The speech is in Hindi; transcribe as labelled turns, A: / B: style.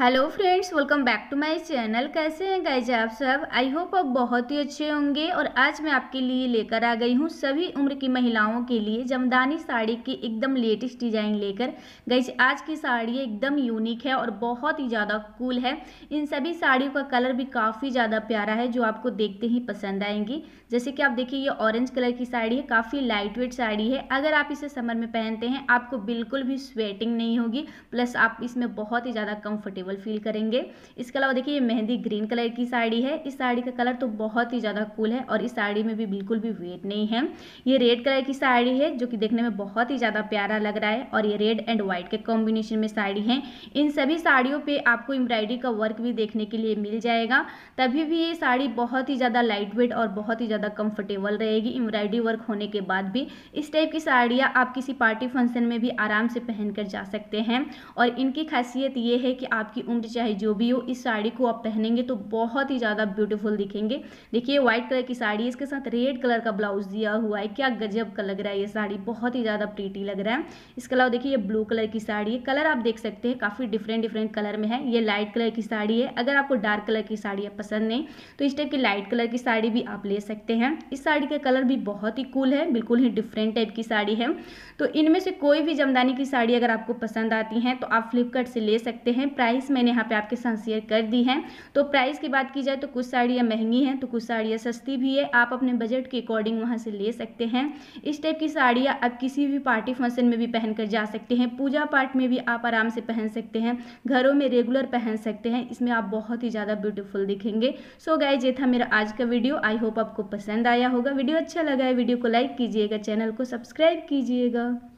A: hello friends welcome back to my channel कैसे हैं गाइज आप सब आई होप आप बहुत ही अच्छे होंगे और आज मैं आपके लिए लेकर आ गई हूँ सभी उम्र की महिलाओं के लिए जमदानी साड़ी की एकदम लेटेस्ट डिजाइन लेकर गाइज आज की साड़ी एकदम यूनिक है और बहुत ही ज़्यादा कूल है इन सभी साड़ियों का कलर भी काफ़ी ज़्यादा प्यारा है जो आपको देखते ही पसंद आएंगी जैसे कि आप देखिए ये ऑरेंज कलर की साड़ी है काफ़ी लाइट वेट साड़ी है अगर आप इसे समर में पहनते हैं आपको बिल्कुल भी स्वेटिंग नहीं होगी प्लस आप इसमें बहुत ही ज़्यादा कम्फर्टेबल कंफर्टेबल फील करेंगे इसके अलावा देखिए ये मेहंदी ग्रीन कलर की साड़ी है इस साड़ी का कलर तो बहुत ही ज़्यादा कूल है और इस साड़ी में भी बिल्कुल भी वेट नहीं है ये रेड कलर की साड़ी है जो कि देखने में बहुत ही ज़्यादा प्यारा लग रहा है और ये रेड एंड व्हाइट के कॉम्बिनेशन में साड़ी है इन सभी साड़ियों पर आपको एम्ब्रॉयडरी का वर्क भी देखने के लिए मिल जाएगा तभी भी ये साड़ी बहुत ही ज़्यादा लाइट वेट और बहुत ही ज़्यादा कम्फर्टेबल रहेगी एम्ब्रॉयडरी वर्क होने के बाद भी इस टाइप की साड़ियाँ आप किसी पार्टी फंक्शन में भी आराम से पहन कर जा सकते हैं और इनकी खासियत ये है कि आपकी आपकी उम्र चाहे जो भी हो इस साड़ी को आप पहनेंगे तो बहुत ही ज़्यादा ब्यूटीफुल दिखेंगे देखिए व्हाइट कलर की साड़ी इसके साथ रेड कलर का ब्लाउज दिया हुआ है क्या गजब का लग रहा है ये साड़ी बहुत ही ज़्यादा प्रीटी लग रहा है इसके अलावा देखिए ये ब्लू कलर की साड़ी है कलर आप देख सकते हैं काफ़ी डिफरेंट डिफरेंट कलर में है ये लाइट कलर की साड़ी है अगर आपको डार्क कलर की साड़ी पसंद नहीं तो इस टाइप की लाइट कलर की साड़ी भी आप ले सकते हैं इस साड़ी का कलर भी बहुत ही कूल है बिल्कुल ही डिफरेंट टाइप की साड़ी है तो इनमें से कोई भी जमदानी की साड़ी अगर आपको पसंद आती है तो आप फ्लिपकार्ट से ले सकते हैं प्राइस प्राइस मैंने यहाँ पे आपके साथ शेयर कर दी है तो प्राइस की बात की जाए तो कुछ साड़ियाँ महंगी हैं तो कुछ साड़ियाँ सस्ती भी है आप अपने बजट के अकॉर्डिंग वहाँ से ले सकते हैं इस टाइप की साड़ियाँ आप किसी भी पार्टी फंक्शन में भी पहन कर जा सकते हैं पूजा पाठ में भी आप आराम से पहन सकते हैं घरों में रेगुलर पहन सकते हैं इसमें आप बहुत ही ज़्यादा ब्यूटीफुल दिखेंगे सो so ये था मेरा आज का वीडियो आई होप आपको पसंद आया होगा वीडियो अच्छा लगा है वीडियो को लाइक कीजिएगा चैनल को सब्सक्राइब कीजिएगा